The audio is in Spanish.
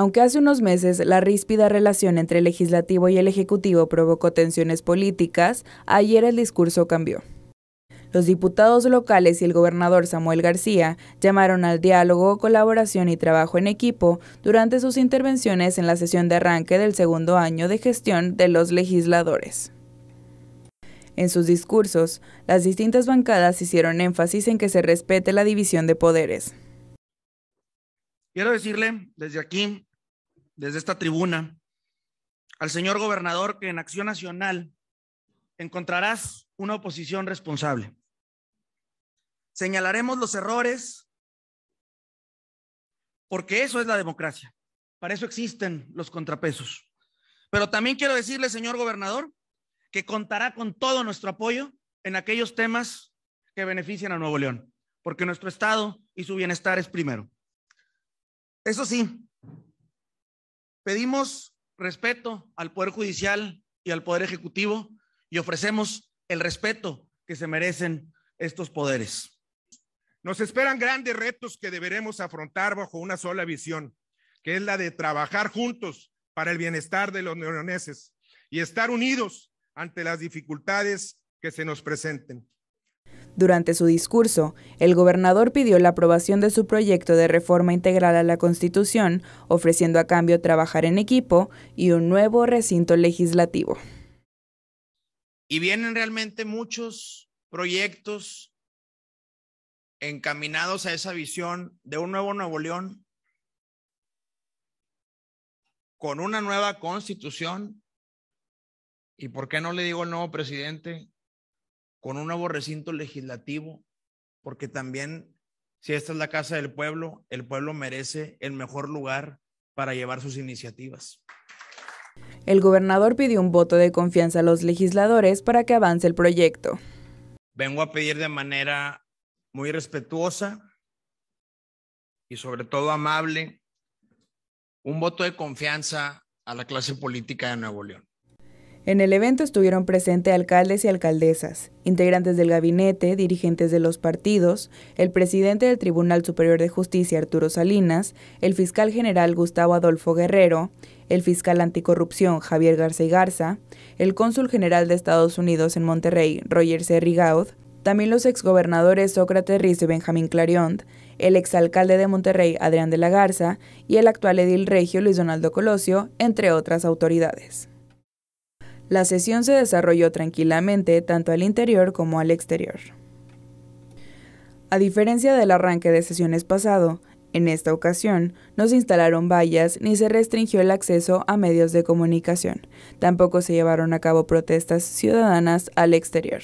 Aunque hace unos meses la ríspida relación entre el legislativo y el ejecutivo provocó tensiones políticas, ayer el discurso cambió. Los diputados locales y el gobernador Samuel García llamaron al diálogo, colaboración y trabajo en equipo durante sus intervenciones en la sesión de arranque del segundo año de gestión de los legisladores. En sus discursos, las distintas bancadas hicieron énfasis en que se respete la división de poderes. Quiero decirle desde aquí desde esta tribuna al señor gobernador que en Acción Nacional encontrarás una oposición responsable. Señalaremos los errores porque eso es la democracia. Para eso existen los contrapesos. Pero también quiero decirle, señor gobernador, que contará con todo nuestro apoyo en aquellos temas que benefician a Nuevo León, porque nuestro Estado y su bienestar es primero. Eso sí, Pedimos respeto al Poder Judicial y al Poder Ejecutivo y ofrecemos el respeto que se merecen estos poderes. Nos esperan grandes retos que deberemos afrontar bajo una sola visión, que es la de trabajar juntos para el bienestar de los neoneses y estar unidos ante las dificultades que se nos presenten. Durante su discurso, el gobernador pidió la aprobación de su proyecto de reforma integral a la Constitución, ofreciendo a cambio trabajar en equipo y un nuevo recinto legislativo. Y vienen realmente muchos proyectos encaminados a esa visión de un nuevo Nuevo León, con una nueva constitución. ¿Y por qué no le digo al nuevo presidente con un nuevo recinto legislativo, porque también si esta es la casa del pueblo, el pueblo merece el mejor lugar para llevar sus iniciativas. El gobernador pidió un voto de confianza a los legisladores para que avance el proyecto. Vengo a pedir de manera muy respetuosa y sobre todo amable un voto de confianza a la clase política de Nuevo León. En el evento estuvieron presentes alcaldes y alcaldesas, integrantes del gabinete, dirigentes de los partidos, el presidente del Tribunal Superior de Justicia Arturo Salinas, el fiscal general Gustavo Adolfo Guerrero, el fiscal anticorrupción Javier Garza y Garza, el cónsul general de Estados Unidos en Monterrey Roger C. Rigaud, también los exgobernadores Sócrates Rizo y Benjamín Clarion, el exalcalde de Monterrey Adrián de la Garza y el actual edil regio Luis Donaldo Colosio, entre otras autoridades. La sesión se desarrolló tranquilamente tanto al interior como al exterior. A diferencia del arranque de sesiones pasado, en esta ocasión no se instalaron vallas ni se restringió el acceso a medios de comunicación. Tampoco se llevaron a cabo protestas ciudadanas al exterior.